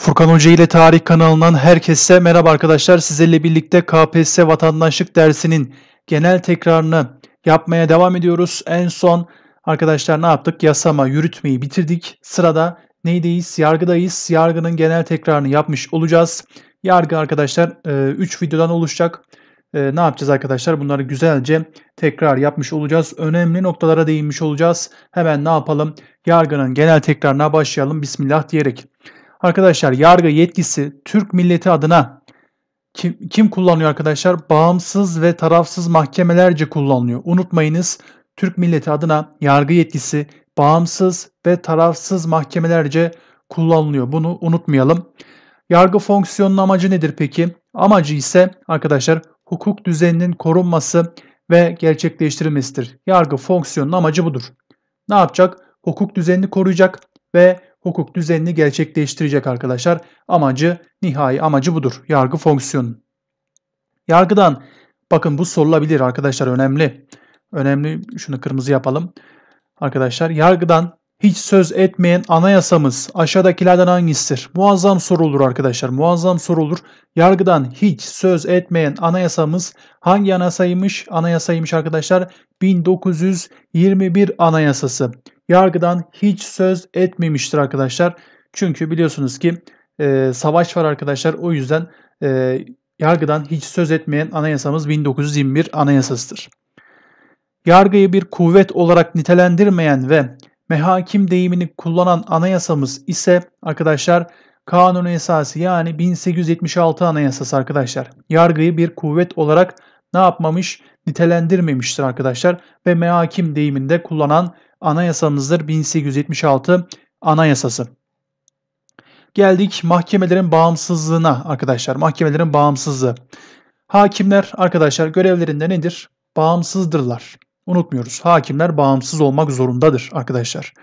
Furkan Hoca ile Tarih kanalından herkese merhaba arkadaşlar. Sizlerle birlikte KPSS vatandaşlık dersinin genel tekrarını yapmaya devam ediyoruz. En son arkadaşlar ne yaptık? Yasama, yürütmeyi bitirdik. Sırada neydeyiz? Yargıdayız. Yargının genel tekrarını yapmış olacağız. Yargı arkadaşlar 3 e, videodan oluşacak. E, ne yapacağız arkadaşlar? Bunları güzelce tekrar yapmış olacağız. Önemli noktalara değinmiş olacağız. Hemen ne yapalım? Yargının genel tekrarına başlayalım. Bismillah diyerek. Arkadaşlar yargı yetkisi Türk milleti adına kim, kim kullanıyor arkadaşlar? Bağımsız ve tarafsız mahkemelerce kullanılıyor. Unutmayınız Türk milleti adına yargı yetkisi bağımsız ve tarafsız mahkemelerce kullanılıyor. Bunu unutmayalım. Yargı fonksiyonunun amacı nedir peki? Amacı ise arkadaşlar hukuk düzeninin korunması ve gerçekleştirilmesidir. Yargı fonksiyonunun amacı budur. Ne yapacak? Hukuk düzenini koruyacak ve hukuk düzenini gerçekleştirecek arkadaşlar. Amacı, nihai amacı budur. Yargı fonksiyonu. Yargıdan bakın bu sorulabilir arkadaşlar önemli. Önemli şunu kırmızı yapalım. Arkadaşlar yargıdan hiç söz etmeyen anayasamız aşağıdakilerden hangisidir? Muazzam sorulur arkadaşlar. Muazzam sorulur. Yargıdan hiç söz etmeyen anayasamız hangi anayasaymış? Anayasaymış arkadaşlar 1921 anayasası yargıdan hiç söz etmemiştir arkadaşlar. Çünkü biliyorsunuz ki e, savaş var arkadaşlar. O yüzden e, yargıdan hiç söz etmeyen anayasamız 1921 anayasasıdır. Yargıyı bir kuvvet olarak nitelendirmeyen ve mehakim deyimini kullanan anayasamız ise arkadaşlar kanun esası yani 1876 anayasası arkadaşlar. Yargıyı bir kuvvet olarak ne yapmamış? nitelendirmemiştir arkadaşlar ve mehakim deyiminde kullanan anayasamızdır 1876 Anayasası. Geldik mahkemelerin bağımsızlığına arkadaşlar. Mahkemelerin bağımsızlığı. Hakimler arkadaşlar görevlerinde nedir? Bağımsızdırlar. Unutmuyoruz. Hakimler bağımsız olmak zorundadır arkadaşlar.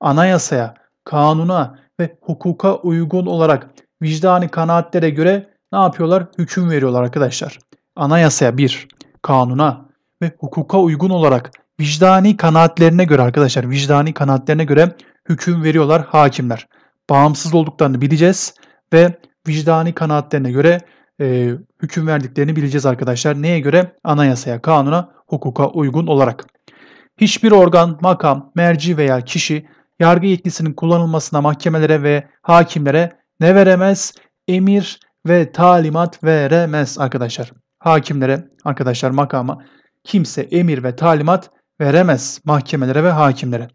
Anayasaya, kanuna ve hukuka uygun olarak vicdani kanaatlere göre ne yapıyorlar? Hüküm veriyorlar arkadaşlar. Anayasaya bir kanuna ve hukuka uygun olarak vicdani kanaatlerine göre arkadaşlar vicdani kanaatlerine göre hüküm veriyorlar hakimler. Bağımsız olduklarını bileceğiz ve vicdani kanaatlerine göre e, hüküm verdiklerini bileceğiz arkadaşlar. Neye göre? Anayasaya, kanuna, hukuka uygun olarak. Hiçbir organ, makam, merci veya kişi yargı yetkisinin kullanılmasına mahkemelere ve hakimlere ne veremez? Emir ve talimat veremez arkadaşlar hakimlere, arkadaşlar makama kimse emir ve talimat veremez mahkemelere ve hakimlere.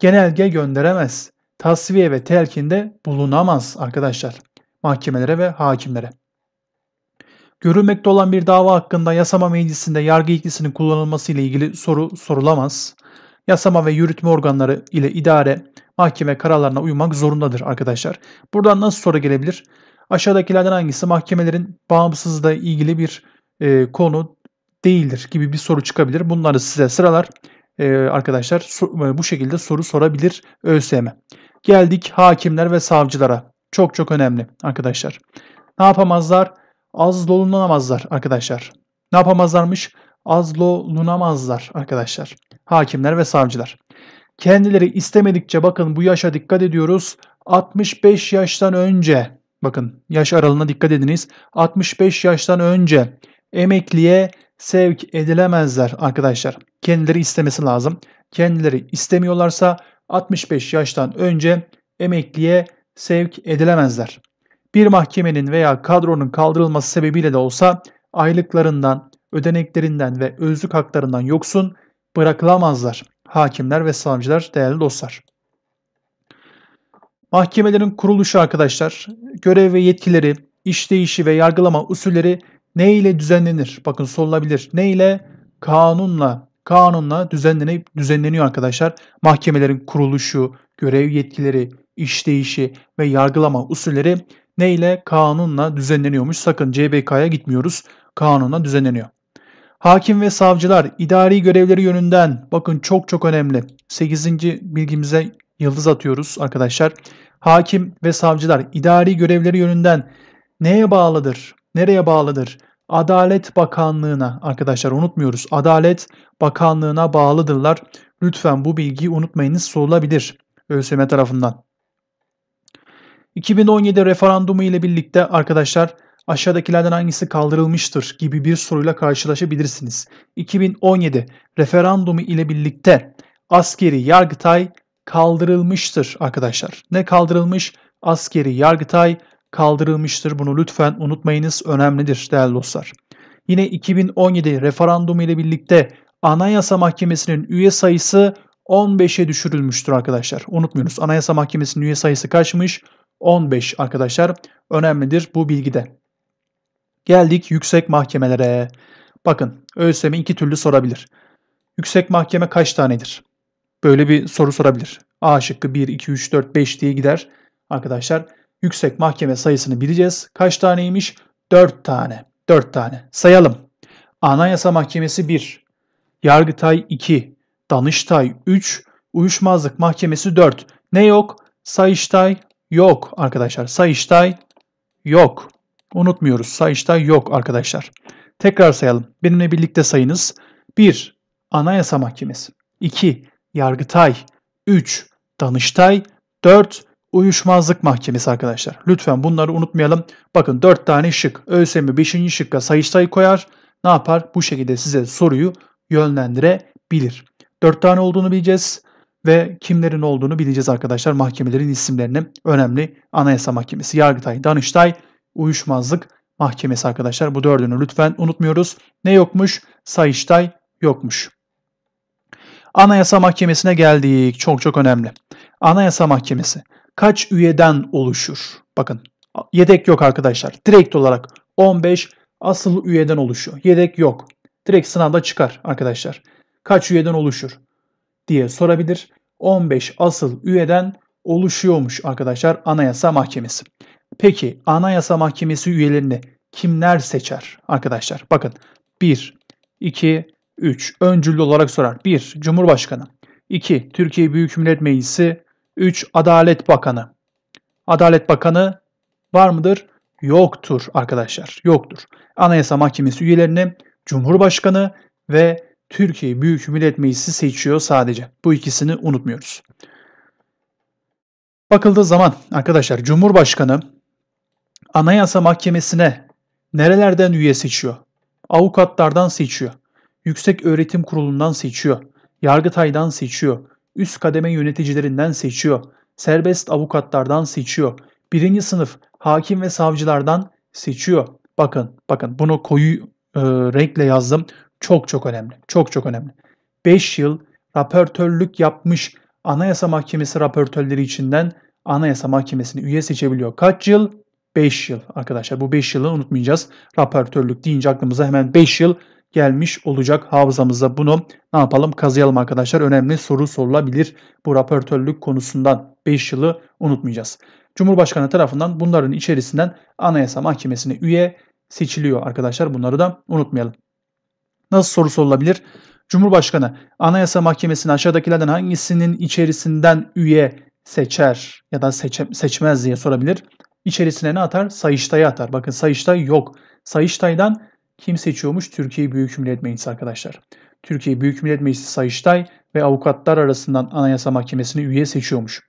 Genelge gönderemez. Tasviye ve telkinde bulunamaz arkadaşlar mahkemelere ve hakimlere. Görülmekte olan bir dava hakkında yasama meclisinde yargı ilgisinin kullanılması ile ilgili soru sorulamaz. Yasama ve yürütme organları ile idare mahkeme kararlarına uymak zorundadır arkadaşlar. Buradan nasıl soru gelebilir? Aşağıdakilerden hangisi mahkemelerin bağımsızlığı ilgili bir e, konu değildir gibi bir soru çıkabilir. Bunları size sıralar e, arkadaşlar so, e, bu şekilde soru sorabilir ÖSYM. Geldik hakimler ve savcılara. Çok çok önemli arkadaşlar. Ne yapamazlar? Az dolunamazlar arkadaşlar. Ne yapamazlarmış? Az dolunamazlar arkadaşlar. Hakimler ve savcılar. Kendileri istemedikçe bakın bu yaşa dikkat ediyoruz. 65 yaştan önce bakın yaş aralığına dikkat ediniz. 65 yaştan önce emekliye sevk edilemezler arkadaşlar. Kendileri istemesi lazım. Kendileri istemiyorlarsa 65 yaştan önce emekliye sevk edilemezler. Bir mahkemenin veya kadronun kaldırılması sebebiyle de olsa aylıklarından, ödeneklerinden ve özlük haklarından yoksun bırakılamazlar hakimler ve savcılar değerli dostlar. Mahkemelerin kuruluşu arkadaşlar, görev ve yetkileri, işleyişi ve yargılama usulleri ne ile düzenlenir? Bakın sorulabilir. Ne ile? Kanunla. Kanunla düzenlenip düzenleniyor arkadaşlar. Mahkemelerin kuruluşu, görev yetkileri, işleyişi ve yargılama usulleri ne ile? Kanunla düzenleniyormuş. Sakın CBK'ya gitmiyoruz. Kanunla düzenleniyor. Hakim ve savcılar idari görevleri yönünden bakın çok çok önemli. 8. bilgimize yıldız atıyoruz arkadaşlar. Hakim ve savcılar idari görevleri yönünden neye bağlıdır? nereye bağlıdır? Adalet Bakanlığı'na arkadaşlar unutmuyoruz. Adalet Bakanlığı'na bağlıdırlar. Lütfen bu bilgiyi unutmayınız sorulabilir ÖSYM tarafından. 2017 referandumu ile birlikte arkadaşlar aşağıdakilerden hangisi kaldırılmıştır gibi bir soruyla karşılaşabilirsiniz. 2017 referandumu ile birlikte askeri yargıtay kaldırılmıştır arkadaşlar. Ne kaldırılmış? Askeri yargıtay kaldırılmıştır. Bunu lütfen unutmayınız. Önemlidir değerli dostlar. Yine 2017 referandumu ile birlikte Anayasa Mahkemesi'nin üye sayısı 15'e düşürülmüştür arkadaşlar. Unutmuyoruz. Anayasa Mahkemesi'nin üye sayısı kaçmış? 15 arkadaşlar. Önemlidir bu bilgide. Geldik yüksek mahkemelere. Bakın ÖSYM iki türlü sorabilir. Yüksek mahkeme kaç tanedir? Böyle bir soru sorabilir. A şıkkı 1, 2, 3, 4, 5 diye gider arkadaşlar yüksek mahkeme sayısını bileceğiz. Kaç taneymiş? 4 tane. 4 tane. Sayalım. Anayasa Mahkemesi 1, Yargıtay 2, Danıştay 3, Uyuşmazlık Mahkemesi 4. Ne yok? Sayıştay yok arkadaşlar. Sayıştay yok. Unutmuyoruz. Sayıştay yok arkadaşlar. Tekrar sayalım. Benimle birlikte sayınız. 1. Anayasa Mahkemesi 2. Yargıtay 3. Danıştay 4 uyuşmazlık mahkemesi arkadaşlar. Lütfen bunları unutmayalım. Bakın 4 tane şık. ÖSYM 5. şıkka sayıştay koyar. Ne yapar? Bu şekilde size soruyu yönlendirebilir. 4 tane olduğunu bileceğiz ve kimlerin olduğunu bileceğiz arkadaşlar. Mahkemelerin isimlerini önemli Anayasa Mahkemesi, Yargıtay, Danıştay, Uyuşmazlık Mahkemesi arkadaşlar. Bu dördünü lütfen unutmuyoruz. Ne yokmuş? Sayıştay yokmuş. Anayasa Mahkemesi'ne geldik. Çok çok önemli. Anayasa Mahkemesi kaç üyeden oluşur? Bakın yedek yok arkadaşlar. Direkt olarak 15 asıl üyeden oluşuyor. Yedek yok. Direkt sınavda çıkar arkadaşlar. Kaç üyeden oluşur diye sorabilir. 15 asıl üyeden oluşuyormuş arkadaşlar Anayasa Mahkemesi. Peki Anayasa Mahkemesi üyelerini kimler seçer arkadaşlar? Bakın 1, 2, 3 öncüllü olarak sorar. 1. Cumhurbaşkanı. 2. Türkiye Büyük Millet Meclisi 3. Adalet Bakanı. Adalet Bakanı var mıdır? Yoktur arkadaşlar. Yoktur. Anayasa Mahkemesi üyelerini Cumhurbaşkanı ve Türkiye Büyük Millet Meclisi seçiyor sadece. Bu ikisini unutmuyoruz. Bakıldığı zaman arkadaşlar Cumhurbaşkanı Anayasa Mahkemesi'ne nerelerden üye seçiyor? Avukatlardan seçiyor. Yüksek Öğretim Kurulu'ndan seçiyor. Yargıtay'dan seçiyor üst kademe yöneticilerinden seçiyor, serbest avukatlardan seçiyor, birinci sınıf hakim ve savcılardan seçiyor. Bakın, bakın bunu koyu e, renkle yazdım. Çok çok önemli, çok çok önemli. 5 yıl raportörlük yapmış Anayasa Mahkemesi raportörleri içinden Anayasa Mahkemesi'ni üye seçebiliyor. Kaç yıl? 5 yıl arkadaşlar. Bu 5 yılı unutmayacağız. Raportörlük deyince aklımıza hemen 5 yıl gelmiş olacak hafızamıza. Bunu ne yapalım kazıyalım arkadaşlar. Önemli soru sorulabilir bu raportörlük konusundan 5 yılı unutmayacağız. Cumhurbaşkanı tarafından bunların içerisinden Anayasa Mahkemesi'ne üye seçiliyor arkadaşlar. Bunları da unutmayalım. Nasıl soru sorulabilir? Cumhurbaşkanı Anayasa Mahkemesi'ne aşağıdakilerden hangisinin içerisinden üye seçer ya da seçe, seçmez diye sorabilir. İçerisine ne atar? Sayıştay'a atar. Bakın Sayıştay yok. Sayıştay'dan kim seçiyormuş? Türkiye Büyük Millet Meclisi arkadaşlar. Türkiye Büyük Millet Meclisi Sayıştay ve avukatlar arasından Anayasa Mahkemesi'ne üye seçiyormuş.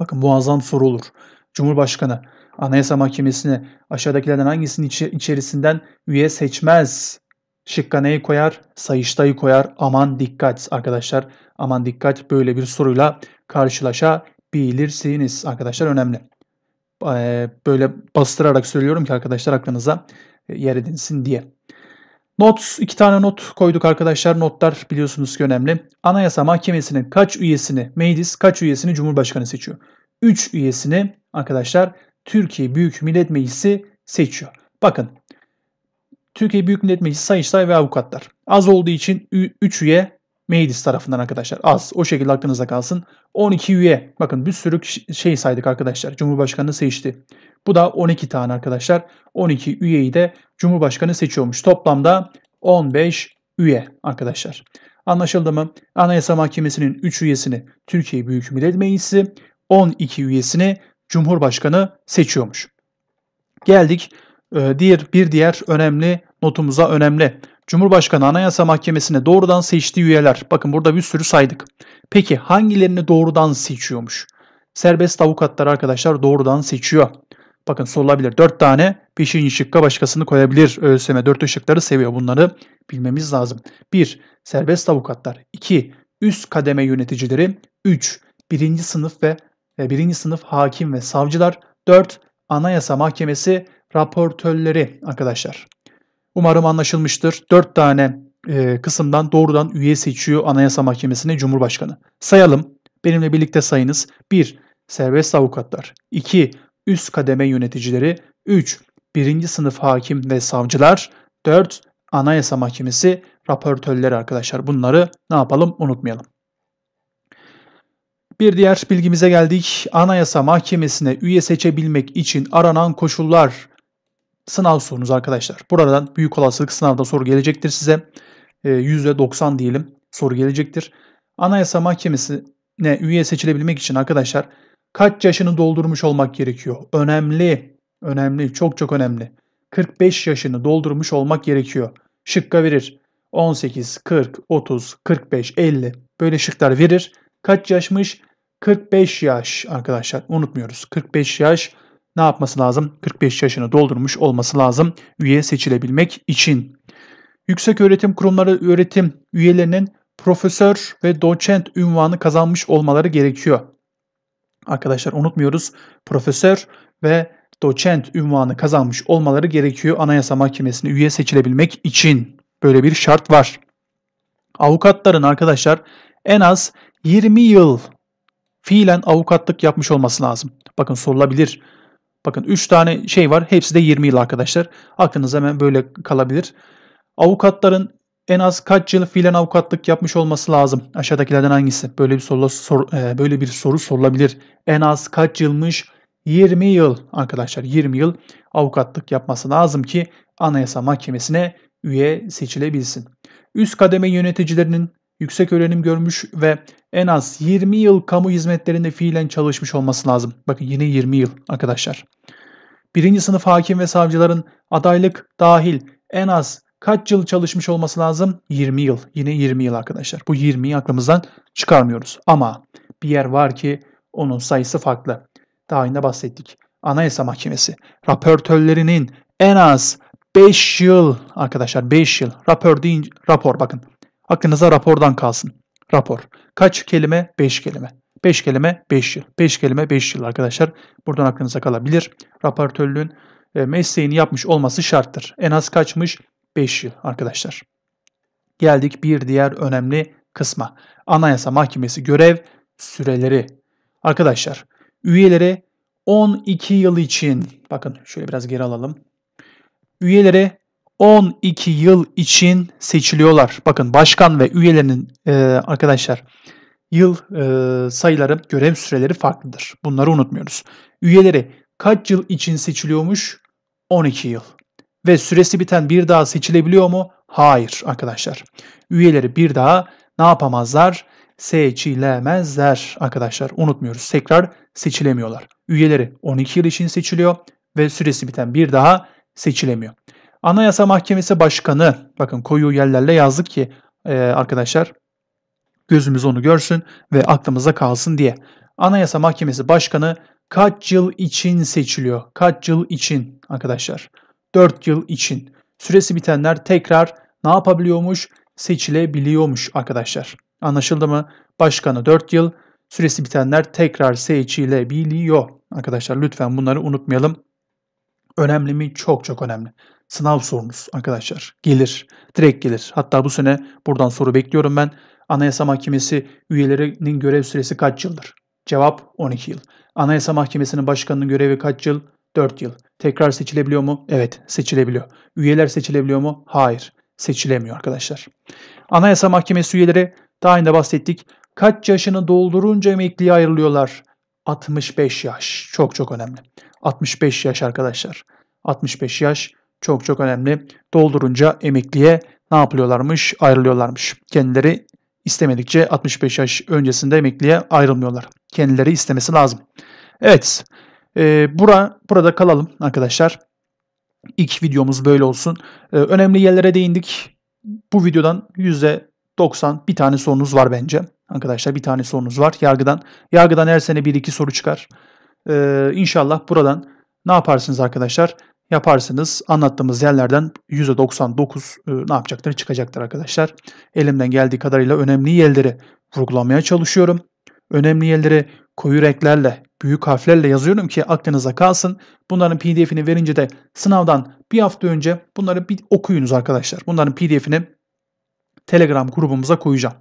Bakın muazzam soru olur. Cumhurbaşkanı Anayasa Mahkemesi'ne aşağıdakilerden hangisinin içi, içerisinden üye seçmez? Şıkka neyi koyar? Sayıştay'ı koyar. Aman dikkat arkadaşlar. Aman dikkat böyle bir soruyla karşılaşabilirsiniz arkadaşlar önemli. Ee, böyle bastırarak söylüyorum ki arkadaşlar aklınıza yer edinsin diye. Not, iki tane not koyduk arkadaşlar. Notlar biliyorsunuz ki önemli. Anayasa Mahkemesi'nin kaç üyesini meclis, kaç üyesini Cumhurbaşkanı seçiyor? 3 üyesini arkadaşlar Türkiye Büyük Millet Meclisi seçiyor. Bakın Türkiye Büyük Millet Meclisi Sayıştay ve avukatlar. Az olduğu için 3 üye meclis tarafından arkadaşlar az. O şekilde aklınızda kalsın. 12 üye. Bakın bir sürü şey saydık arkadaşlar. Cumhurbaşkanı seçti. Bu da 12 tane arkadaşlar. 12 üyeyi de Cumhurbaşkanı seçiyormuş. Toplamda 15 üye arkadaşlar. Anlaşıldı mı? Anayasa Mahkemesi'nin 3 üyesini Türkiye Büyük Millet Meclisi, 12 üyesini Cumhurbaşkanı seçiyormuş. Geldik e, diğer bir diğer önemli notumuza önemli Cumhurbaşkanı Anayasa Mahkemesi'ne doğrudan seçtiği üyeler. Bakın burada bir sürü saydık. Peki hangilerini doğrudan seçiyormuş? Serbest avukatlar arkadaşlar doğrudan seçiyor. Bakın sorulabilir. 4 tane 5. şıkka başkasını koyabilir. ÖSYM 4 ışıkları seviyor. Bunları bilmemiz lazım. 1. Serbest avukatlar. 2. Üst kademe yöneticileri. 3. birinci sınıf ve e, birinci sınıf hakim ve savcılar. 4. Anayasa Mahkemesi raportörleri arkadaşlar. Umarım anlaşılmıştır. Dört tane e, kısımdan doğrudan üye seçiyor Anayasa Mahkemesi'ne Cumhurbaşkanı. Sayalım. Benimle birlikte sayınız. 1. Serbest avukatlar. 2. Üst kademe yöneticileri. 3. Birinci sınıf hakim ve savcılar. 4. Anayasa Mahkemesi raportörleri arkadaşlar. Bunları ne yapalım unutmayalım. Bir diğer bilgimize geldik. Anayasa Mahkemesi'ne üye seçebilmek için aranan koşullar sınav sorunuz arkadaşlar. Buradan büyük olasılık sınavda soru gelecektir size. E, ee, %90 diyelim soru gelecektir. Anayasa Mahkemesi'ne üye seçilebilmek için arkadaşlar kaç yaşını doldurmuş olmak gerekiyor? Önemli, önemli, çok çok önemli. 45 yaşını doldurmuş olmak gerekiyor. Şıkka verir. 18, 40, 30, 45, 50 böyle şıklar verir. Kaç yaşmış? 45 yaş arkadaşlar unutmuyoruz. 45 yaş ne yapması lazım? 45 yaşını doldurmuş olması lazım üye seçilebilmek için. Yüksek öğretim kurumları öğretim üyelerinin profesör ve doçent ünvanı kazanmış olmaları gerekiyor. Arkadaşlar unutmuyoruz profesör ve doçent ünvanı kazanmış olmaları gerekiyor Anayasa Mahkemesi'ne üye seçilebilmek için. Böyle bir şart var. Avukatların arkadaşlar en az 20 yıl fiilen avukatlık yapmış olması lazım. Bakın sorulabilir Bakın 3 tane şey var. Hepsi de 20 yıl arkadaşlar. Aklınız hemen böyle kalabilir. Avukatların en az kaç yıl filan avukatlık yapmış olması lazım? Aşağıdakilerden hangisi? Böyle bir soru, sor, e, böyle bir soru sorulabilir. En az kaç yılmış? 20 yıl arkadaşlar 20 yıl avukatlık yapması lazım ki Anayasa Mahkemesi'ne üye seçilebilsin. Üst kademe yöneticilerinin yüksek öğrenim görmüş ve en az 20 yıl kamu hizmetlerinde fiilen çalışmış olması lazım. Bakın yine 20 yıl arkadaşlar. Birinci sınıf hakim ve savcıların adaylık dahil en az kaç yıl çalışmış olması lazım? 20 yıl. Yine 20 yıl arkadaşlar. Bu 20'yi aklımızdan çıkarmıyoruz. Ama bir yer var ki onun sayısı farklı. Daha önce bahsettik. Anayasa Mahkemesi raportörlerinin en az 5 yıl arkadaşlar 5 yıl rapor deyince rapor bakın Aklınıza rapordan kalsın. Rapor. Kaç kelime? 5 kelime. 5 kelime 5 yıl. 5 kelime 5 yıl arkadaşlar. Buradan aklınıza kalabilir. Raportörlüğün e, mesleğini yapmış olması şarttır. En az kaçmış? 5 yıl arkadaşlar. Geldik bir diğer önemli kısma. Anayasa Mahkemesi görev süreleri. Arkadaşlar üyelere 12 yıl için bakın şöyle biraz geri alalım. Üyelere 12 yıl için seçiliyorlar. Bakın başkan ve üyelerinin e, arkadaşlar yıl e, sayıları, görev süreleri farklıdır. Bunları unutmuyoruz. Üyeleri kaç yıl için seçiliyormuş? 12 yıl. Ve süresi biten bir daha seçilebiliyor mu? Hayır arkadaşlar. Üyeleri bir daha ne yapamazlar? Seçilemezler arkadaşlar. Unutmuyoruz. Tekrar seçilemiyorlar. Üyeleri 12 yıl için seçiliyor ve süresi biten bir daha seçilemiyor. Anayasa Mahkemesi Başkanı, bakın koyu yerlerle yazdık ki e, arkadaşlar gözümüz onu görsün ve aklımızda kalsın diye. Anayasa Mahkemesi Başkanı kaç yıl için seçiliyor? Kaç yıl için arkadaşlar? 4 yıl için. Süresi bitenler tekrar ne yapabiliyormuş? Seçilebiliyormuş arkadaşlar. Anlaşıldı mı? Başkanı 4 yıl, süresi bitenler tekrar seçilebiliyor. Arkadaşlar lütfen bunları unutmayalım. Önemli mi? Çok çok önemli sınav sorunuz arkadaşlar. Gelir. Direkt gelir. Hatta bu sene buradan soru bekliyorum ben. Anayasa Mahkemesi üyelerinin görev süresi kaç yıldır? Cevap 12 yıl. Anayasa Mahkemesi'nin başkanının görevi kaç yıl? 4 yıl. Tekrar seçilebiliyor mu? Evet, seçilebiliyor. Üyeler seçilebiliyor mu? Hayır, seçilemiyor arkadaşlar. Anayasa Mahkemesi üyeleri daha önce bahsettik. Kaç yaşını doldurunca emekliye ayrılıyorlar? 65 yaş. Çok çok önemli. 65 yaş arkadaşlar. 65 yaş çok çok önemli. Doldurunca emekliye ne yapıyorlarmış, Ayrılıyorlarmış. Kendileri istemedikçe 65 yaş öncesinde emekliye ayrılmıyorlar. Kendileri istemesi lazım. Evet. E, bura, burada kalalım arkadaşlar. İlk videomuz böyle olsun. E, önemli yerlere değindik. Bu videodan %90 bir tane sorunuz var bence. Arkadaşlar bir tane sorunuz var. Yargıdan. Yargıdan her sene 1-2 soru çıkar. E, inşallah buradan ne yaparsınız arkadaşlar? yaparsanız anlattığımız yerlerden %99 e, ne yapacaktır? Çıkacaktır arkadaşlar. Elimden geldiği kadarıyla önemli yerleri vurgulamaya çalışıyorum. Önemli yerleri koyu renklerle, büyük harflerle yazıyorum ki aklınıza kalsın. Bunların pdf'ini verince de sınavdan bir hafta önce bunları bir okuyunuz arkadaşlar. Bunların pdf'ini Telegram grubumuza koyacağım.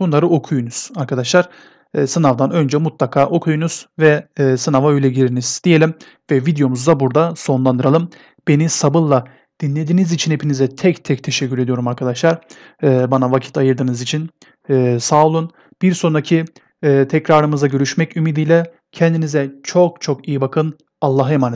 Bunları okuyunuz arkadaşlar. E, sınavdan önce mutlaka okuyunuz ve e, sınava öyle giriniz diyelim ve videomuzu da burada sonlandıralım. Beni sabırla dinlediğiniz için hepinize tek tek teşekkür ediyorum arkadaşlar. E, bana vakit ayırdığınız için e, sağ olun. Bir sonraki e, tekrarımıza görüşmek ümidiyle kendinize çok çok iyi bakın. Allah'a emanet.